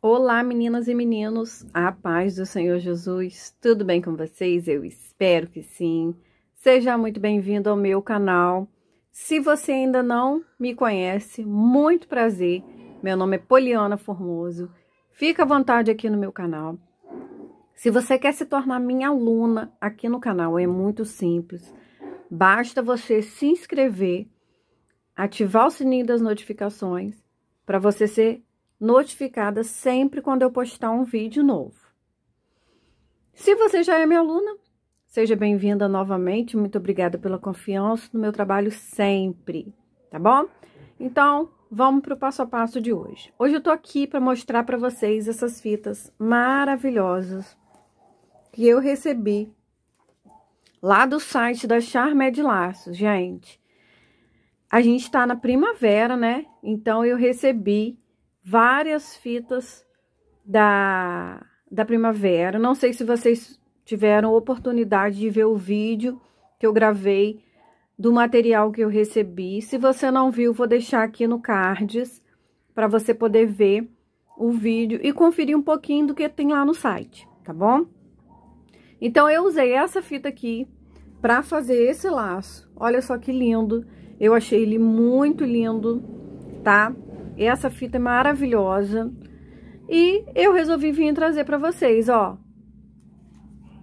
Olá, meninas e meninos, a paz do Senhor Jesus, tudo bem com vocês? Eu espero que sim. Seja muito bem-vindo ao meu canal. Se você ainda não me conhece, muito prazer. Meu nome é Poliana Formoso. Fica à vontade aqui no meu canal. Se você quer se tornar minha aluna aqui no canal, é muito simples. Basta você se inscrever, ativar o sininho das notificações para você ser notificada sempre quando eu postar um vídeo novo. Se você já é minha aluna, seja bem-vinda novamente. Muito obrigada pela confiança no meu trabalho sempre, tá bom? Então, vamos para o passo a passo de hoje. Hoje eu tô aqui para mostrar para vocês essas fitas maravilhosas que eu recebi lá do site da de Laços, gente. A gente está na primavera, né? Então, eu recebi várias fitas da, da primavera. Não sei se vocês tiveram oportunidade de ver o vídeo que eu gravei do material que eu recebi. Se você não viu, vou deixar aqui no cards para você poder ver o vídeo e conferir um pouquinho do que tem lá no site, tá bom? Então, eu usei essa fita aqui para fazer esse laço. Olha só que lindo. Eu achei ele muito lindo, tá? Essa fita é maravilhosa. E eu resolvi vir trazer para vocês, ó.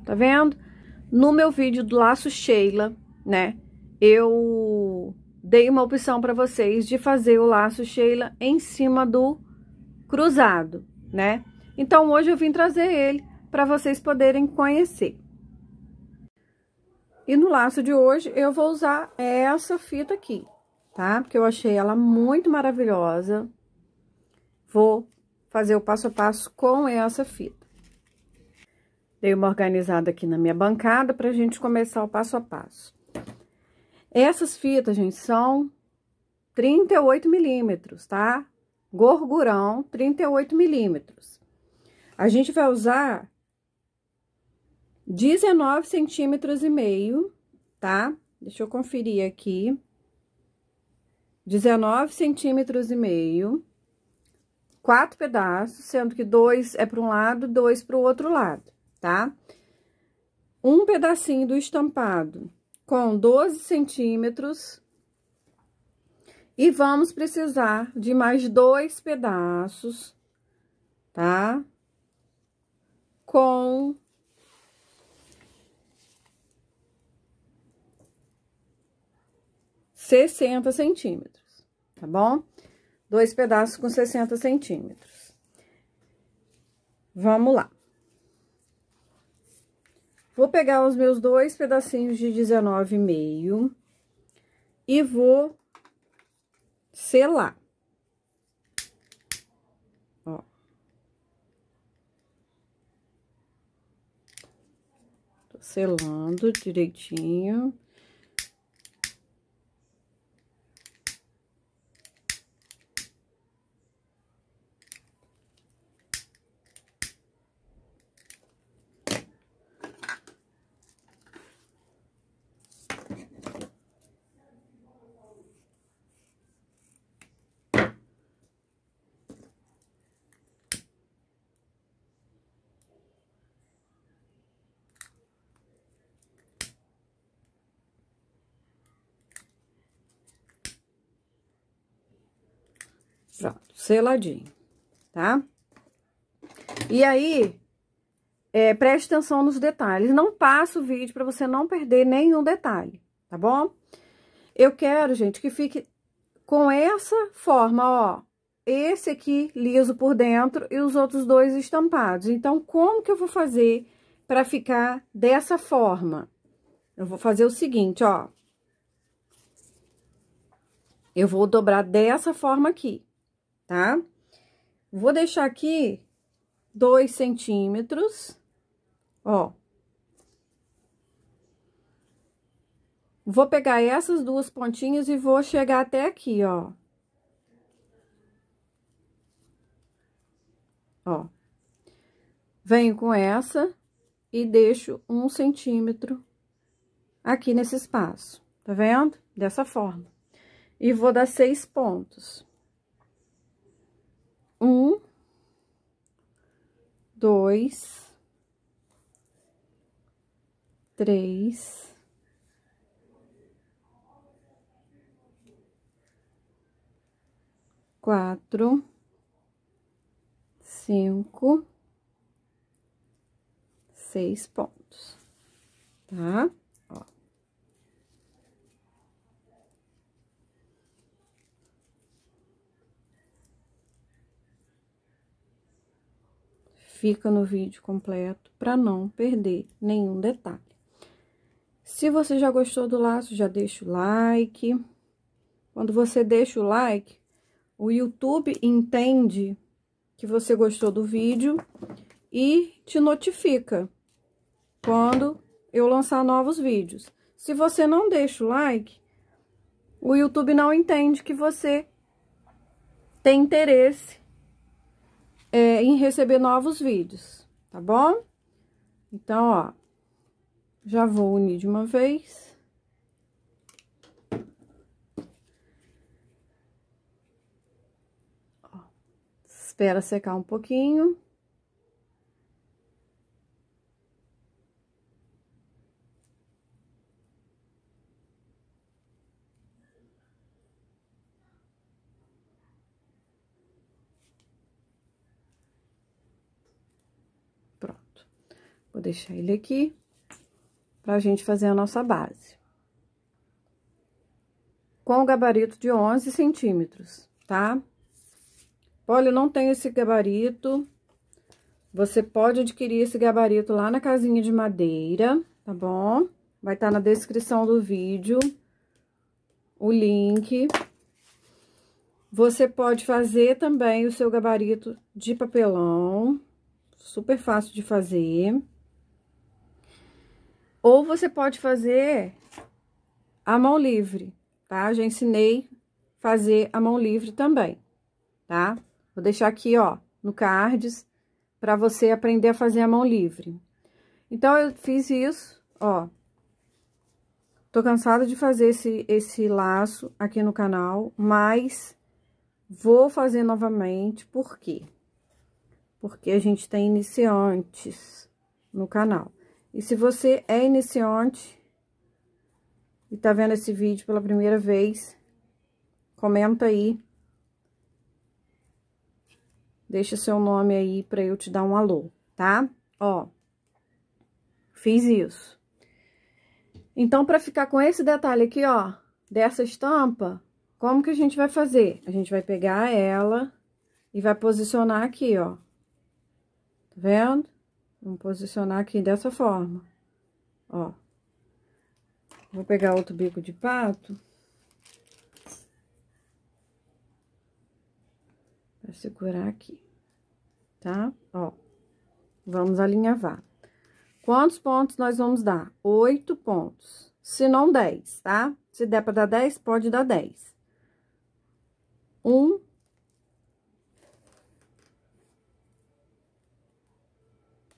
Tá vendo? No meu vídeo do laço Sheila, né? Eu dei uma opção para vocês de fazer o laço Sheila em cima do cruzado, né? Então hoje eu vim trazer ele para vocês poderem conhecer. E no laço de hoje eu vou usar essa fita aqui, tá? Porque eu achei ela muito maravilhosa. Vou fazer o passo a passo com essa fita. Dei uma organizada aqui na minha bancada pra gente começar o passo a passo. Essas fitas, gente, são 38 milímetros, tá? Gorgurão, 38 milímetros. A gente vai usar 19 centímetros e meio, tá? Deixa eu conferir aqui. 19 centímetros e meio, quatro pedaços, sendo que dois é para um lado, dois para o outro lado, tá? Um pedacinho do estampado com 12 centímetros. E vamos precisar de mais dois pedaços, tá? Com 60 centímetros, tá bom? Dois pedaços com 60 centímetros. Vamos lá. Vou pegar os meus dois pedacinhos de 19,5 e vou selar. Ó. selando direitinho. Pronto, seladinho, tá? E aí, é, preste atenção nos detalhes. Não passa o vídeo para você não perder nenhum detalhe, tá bom? Eu quero, gente, que fique com essa forma, ó. Esse aqui liso por dentro e os outros dois estampados. Então, como que eu vou fazer para ficar dessa forma? Eu vou fazer o seguinte, ó. Eu vou dobrar dessa forma aqui tá? Vou deixar aqui dois centímetros, ó. Vou pegar essas duas pontinhas e vou chegar até aqui, ó. Ó. Venho com essa e deixo um centímetro aqui nesse espaço, tá vendo? Dessa forma. E vou dar seis pontos um, dois, três, quatro, cinco, seis pontos, tá? fica no vídeo completo para não perder nenhum detalhe. Se você já gostou do laço, já deixa o like. Quando você deixa o like, o YouTube entende que você gostou do vídeo e te notifica quando eu lançar novos vídeos. Se você não deixa o like, o YouTube não entende que você tem interesse é, em receber novos vídeos, tá bom? Então, ó, já vou unir de uma vez. Ó, espera secar um pouquinho. Vou deixar ele aqui pra gente fazer a nossa base. Com o gabarito de 11 centímetros, tá? Olha, eu não tenho esse gabarito. Você pode adquirir esse gabarito lá na casinha de madeira, tá bom? Vai estar tá na descrição do vídeo o link. Você pode fazer também o seu gabarito de papelão, super fácil de fazer. Ou você pode fazer a mão livre, tá? Já ensinei fazer a mão livre também, tá? Vou deixar aqui, ó, no cards, para você aprender a fazer a mão livre. Então, eu fiz isso, ó. Tô cansada de fazer esse, esse laço aqui no canal, mas vou fazer novamente, por quê? Porque a gente tem iniciantes no canal. E se você é iniciante e tá vendo esse vídeo pela primeira vez, comenta aí. Deixa seu nome aí para eu te dar um alô, tá? Ó, fiz isso. Então, para ficar com esse detalhe aqui, ó, dessa estampa, como que a gente vai fazer? A gente vai pegar ela e vai posicionar aqui, ó. Tá vendo? Vamos posicionar aqui dessa forma, ó. Vou pegar outro bico de pato. Pra segurar aqui, tá? Ó, vamos alinhavar. Quantos pontos nós vamos dar? Oito pontos, se não dez, tá? Se der pra dar dez, pode dar dez.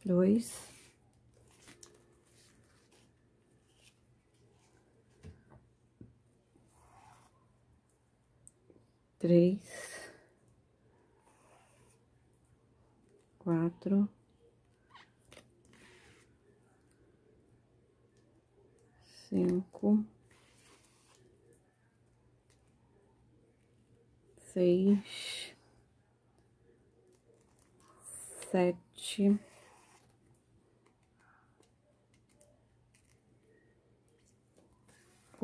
dois. Três, quatro, cinco, seis, sete,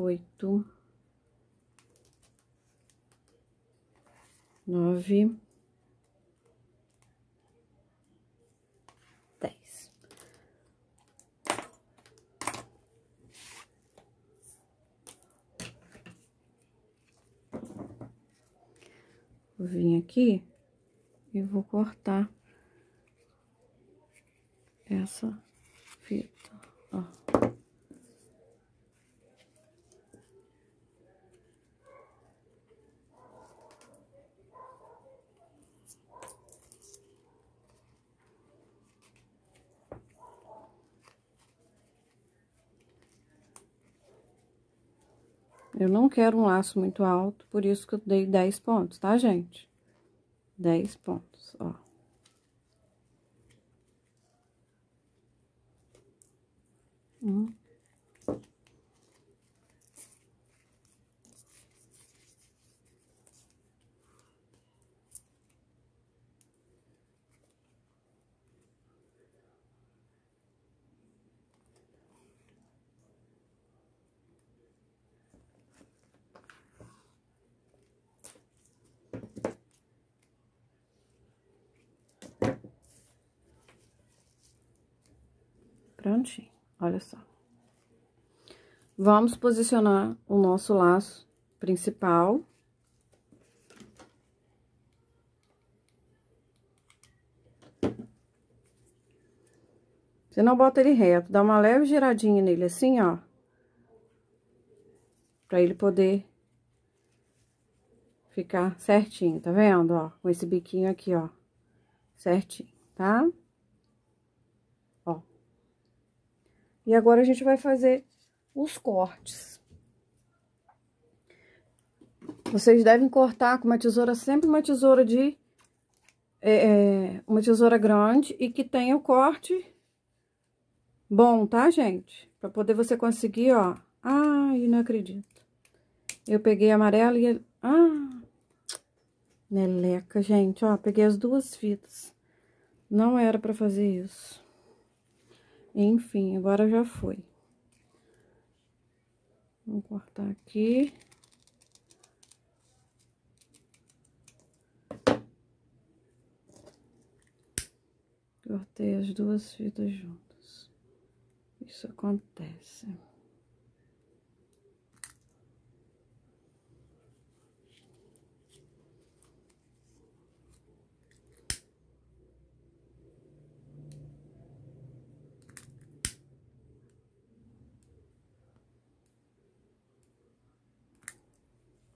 oito, nove, dez. Vou vir aqui e vou cortar essa fita, ó. Eu não quero um laço muito alto, por isso que eu dei 10 pontos, tá, gente? 10 pontos, ó. Um, Prontinho, olha só. Vamos posicionar o nosso laço principal. Você não bota ele reto, dá uma leve giradinha nele assim, ó. Pra ele poder ficar certinho, tá vendo, ó? Com esse biquinho aqui, ó. Certinho, tá? Tá? E agora a gente vai fazer os cortes. Vocês devem cortar com uma tesoura, sempre uma tesoura de... É, é, uma tesoura grande e que tenha o corte bom, tá, gente? Pra poder você conseguir, ó. Ai, não acredito. Eu peguei amarelo e... Ah! Meleca, gente, ó. Peguei as duas fitas. Não era pra fazer isso. Enfim, agora já foi. Vamos cortar aqui. Cortei as duas fitas juntas. Isso acontece.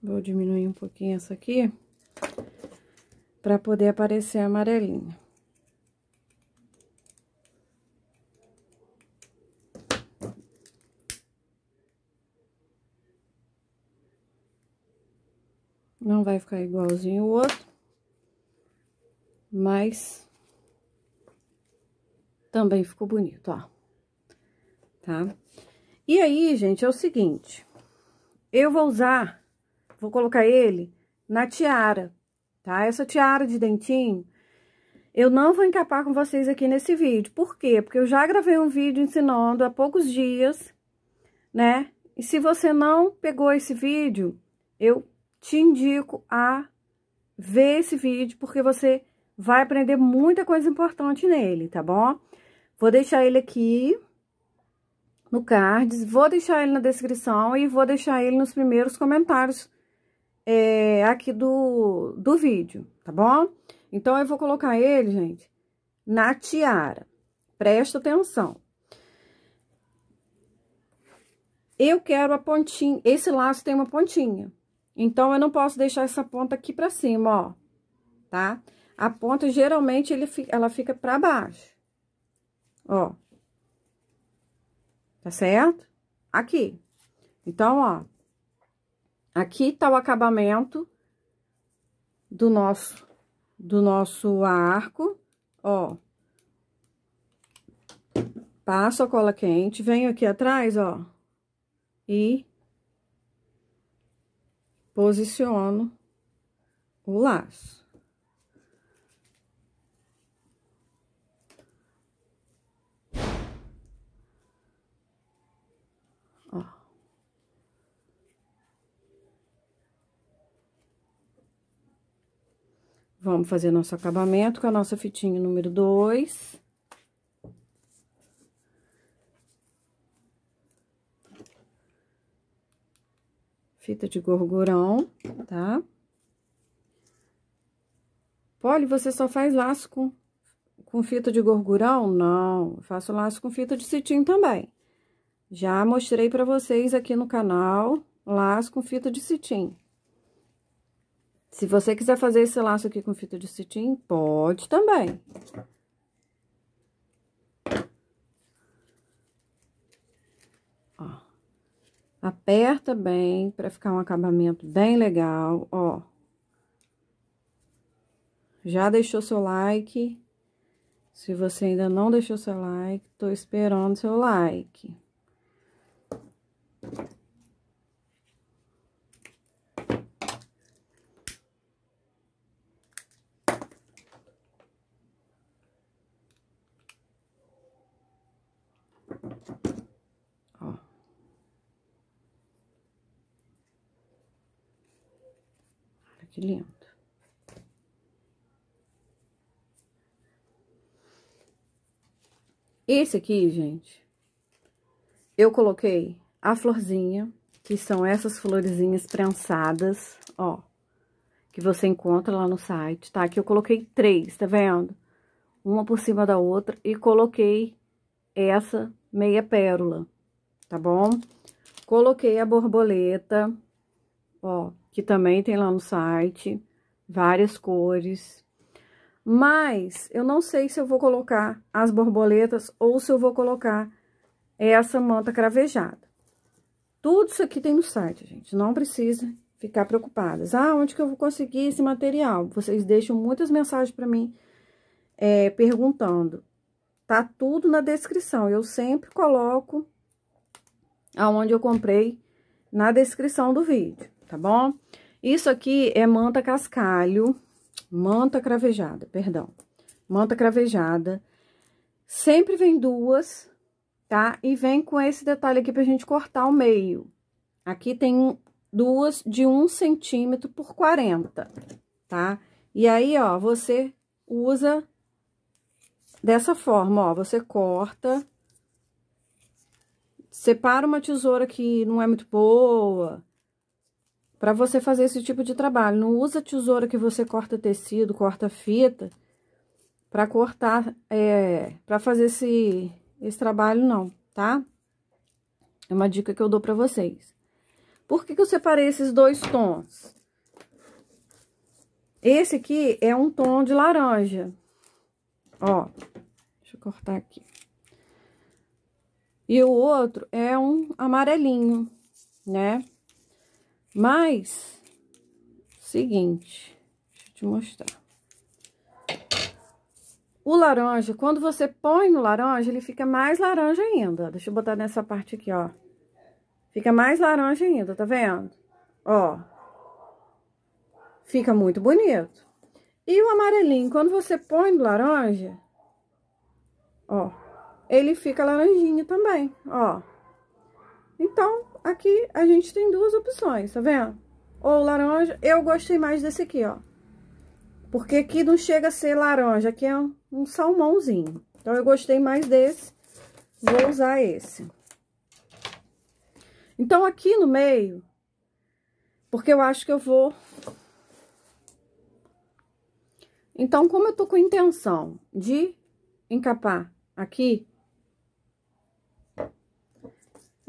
Vou diminuir um pouquinho essa aqui, pra poder aparecer a amarelinha. Não vai ficar igualzinho o outro, mas também ficou bonito, ó. Tá? E aí, gente, é o seguinte, eu vou usar vou colocar ele na tiara, tá? Essa tiara de dentinho, eu não vou encapar com vocês aqui nesse vídeo. Por quê? Porque eu já gravei um vídeo ensinando há poucos dias, né? E se você não pegou esse vídeo, eu te indico a ver esse vídeo, porque você vai aprender muita coisa importante nele, tá bom? Vou deixar ele aqui no cards, vou deixar ele na descrição e vou deixar ele nos primeiros comentários é, aqui do, do vídeo, tá bom? Então, eu vou colocar ele, gente, na tiara. Presta atenção. Eu quero a pontinha, esse laço tem uma pontinha. Então, eu não posso deixar essa ponta aqui pra cima, ó, tá? A ponta, geralmente, ele, ela fica pra baixo, ó. Tá certo? Aqui. Então, ó, Aqui tá o acabamento do nosso, do nosso arco, ó. Passo a cola quente, venho aqui atrás, ó, e posiciono o laço. Vamos fazer nosso acabamento com a nossa fitinha número 2. Fita de gorgurão, tá? Poli, você só faz laço com, com fita de gorgurão? Não, eu faço laço com fita de cetim também. Já mostrei pra vocês aqui no canal, laço com fita de cetim. Se você quiser fazer esse laço aqui com fita de cetim, pode também. Ó. Aperta bem para ficar um acabamento bem legal, ó. Já deixou seu like? Se você ainda não deixou seu like, tô esperando seu like. Que lindo. Esse aqui, gente, eu coloquei a florzinha, que são essas florzinhas prensadas, ó, que você encontra lá no site, tá? Que eu coloquei três, tá vendo? Uma por cima da outra e coloquei essa meia pérola, tá bom? Coloquei a borboleta, ó, que também tem lá no site, várias cores. Mas eu não sei se eu vou colocar as borboletas ou se eu vou colocar essa manta cravejada. Tudo isso aqui tem no site, gente, não precisa ficar preocupadas. Ah, onde que eu vou conseguir esse material? Vocês deixam muitas mensagens para mim é, perguntando. Tá tudo na descrição, eu sempre coloco aonde eu comprei na descrição do vídeo tá bom? Isso aqui é manta cascalho, manta cravejada, perdão. Manta cravejada. Sempre vem duas, tá? E vem com esse detalhe aqui pra gente cortar o meio. Aqui tem duas de um centímetro por 40, tá? E aí, ó, você usa dessa forma, ó, você corta, separa uma tesoura que não é muito boa, para você fazer esse tipo de trabalho. Não usa tesoura que você corta tecido, corta fita, para cortar, é, para fazer esse, esse trabalho não, tá? É uma dica que eu dou para vocês. Por que, que eu separei esses dois tons? Esse aqui é um tom de laranja. Ó, deixa eu cortar aqui. E o outro é um amarelinho, né? Mas, seguinte, deixa eu te mostrar. O laranja, quando você põe no laranja, ele fica mais laranja ainda. Deixa eu botar nessa parte aqui, ó. Fica mais laranja ainda, tá vendo? Ó. Fica muito bonito. E o amarelinho, quando você põe no laranja, ó, ele fica laranjinho também, ó. Então, aqui a gente tem duas opções, tá vendo? Ou laranja, eu gostei mais desse aqui, ó. Porque aqui não chega a ser laranja, aqui é um, um salmãozinho. Então, eu gostei mais desse, vou usar esse. Então, aqui no meio, porque eu acho que eu vou... Então, como eu tô com intenção de encapar aqui,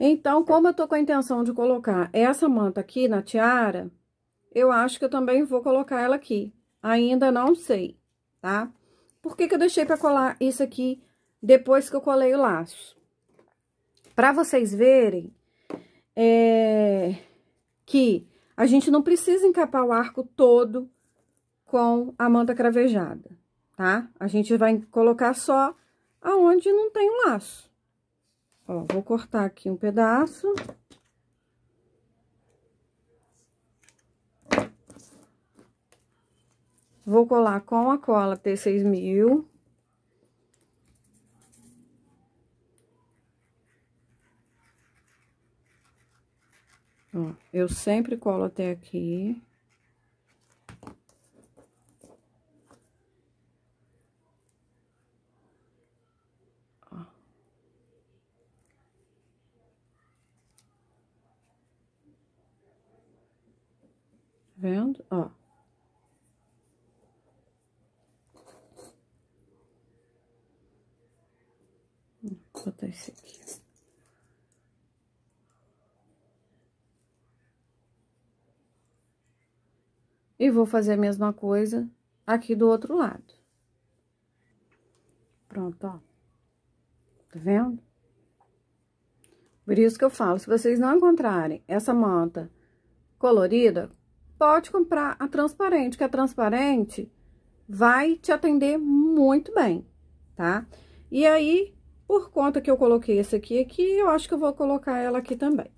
então, como eu tô com a intenção de colocar essa manta aqui na tiara, eu acho que eu também vou colocar ela aqui. Ainda não sei, tá? Por que que eu deixei pra colar isso aqui depois que eu colei o laço? Pra vocês verem é, que a gente não precisa encapar o arco todo com a manta cravejada, tá? A gente vai colocar só aonde não tem o laço. Ó, vou cortar aqui um pedaço. Vou colar com a cola T6000. Ó, eu sempre colo até aqui. vendo? Ó. Vou botar esse aqui. E vou fazer a mesma coisa aqui do outro lado. Pronto, ó. Tá vendo? Por isso que eu falo, se vocês não encontrarem essa manta colorida, pode comprar a transparente, que a transparente vai te atender muito bem, tá? E aí, por conta que eu coloquei essa aqui aqui, eu acho que eu vou colocar ela aqui também,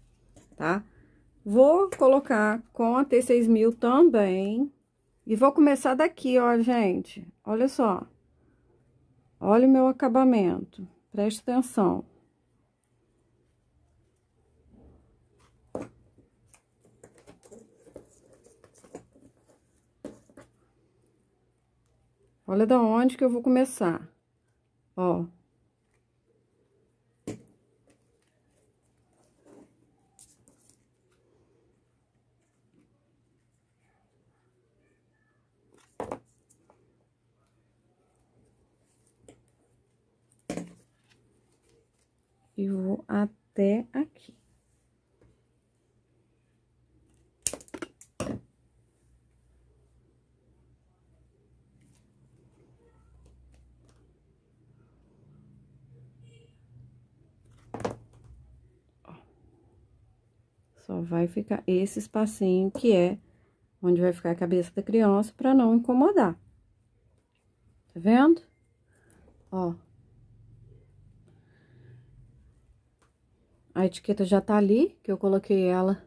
tá? Vou colocar com a T6000 também, e vou começar daqui, ó, gente. Olha só. Olha o meu acabamento. Presta atenção. Olha da onde que eu vou começar. Ó, Só vai ficar esse espacinho que é onde vai ficar a cabeça da criança para não incomodar. Tá vendo? Ó. A etiqueta já tá ali, que eu coloquei ela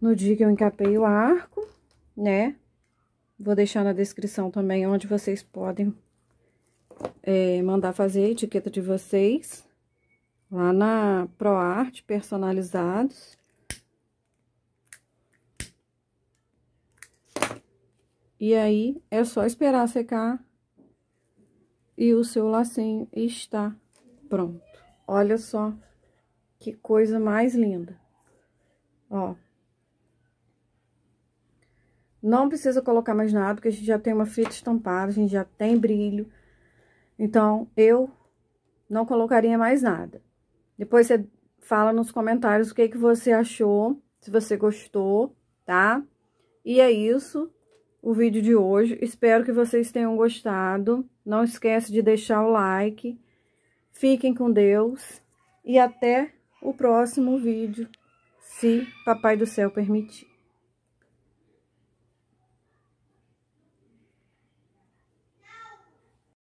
no dia que eu encapei o arco, né? Vou deixar na descrição também onde vocês podem é, mandar fazer a etiqueta de vocês lá na ProArt personalizados. E aí, é só esperar secar e o seu lacinho está pronto. Olha só que coisa mais linda. Ó. Não precisa colocar mais nada, porque a gente já tem uma fita estampada, a gente já tem brilho. Então, eu não colocaria mais nada. Depois você fala nos comentários o que, que você achou, se você gostou, tá? E é isso o vídeo de hoje. Espero que vocês tenham gostado. Não esquece de deixar o like. Fiquem com Deus e até o próximo vídeo, se Papai do Céu permitir.